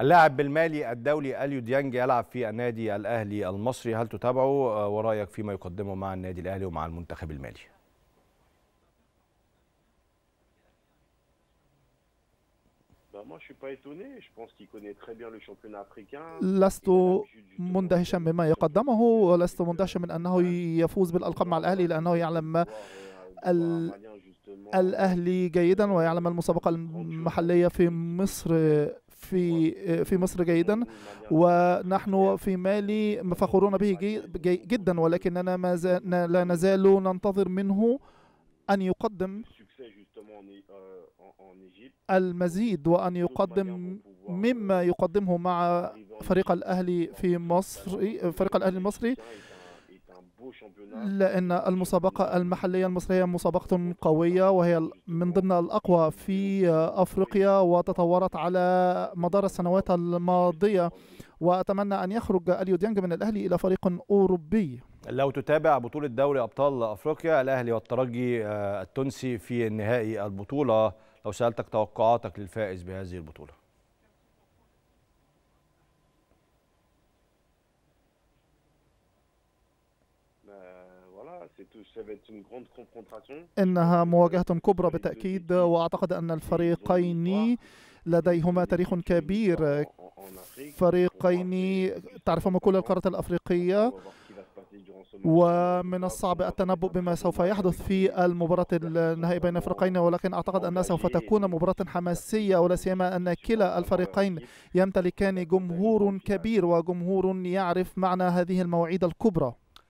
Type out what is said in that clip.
اللاعب بالمالي الدولي اليو ديانج يلعب في النادي الاهلي المصري هل تتابعه آه، ورايك فيما يقدمه مع النادي الاهلي ومع المنتخب المالي لست مندهشا بما يقدمه ولست مندهشا من انه يفوز بالالقاب مع الاهلي لانه يعلم euh, الاهلي جيدا ويعلم المسابقه المحليه في مصر في في مصر جيدا ونحن في مالي فخورون به جي جي جدا ولكننا ما لا نزال ننتظر منه أن يقدم المزيد وأن يقدم مما يقدمه مع فريق الأهلي في مصر فريق الأهلي المصري لأن المسابقة المحلية المصرية مسابقة قوية وهي من ضمن الأقوى في أفريقيا وتطورت على مدار السنوات الماضية وأتمنى أن يخرج أليو ديانج من الأهلي إلى فريق أوروبي لو تتابع بطولة دوري أبطال أفريقيا الأهلي والترجي آه، التونسي في النهائي البطولة لو سألتك توقعاتك للفائز بهذه البطولة إنها مواجهة كبرى بالتأكيد وأعتقد أن الفريقين لديهما تاريخ كبير فريقين تعرفهما كل القارة الأفريقية ومن الصعب التنبؤ بما سوف يحدث في المباراة النهائية بين الفريقين ولكن أعتقد أنها سوف تكون مباراة حماسية ولا سيما أن كلا الفريقين يمتلكان جمهور كبير وجمهور يعرف معنى هذه المواعيد الكبرى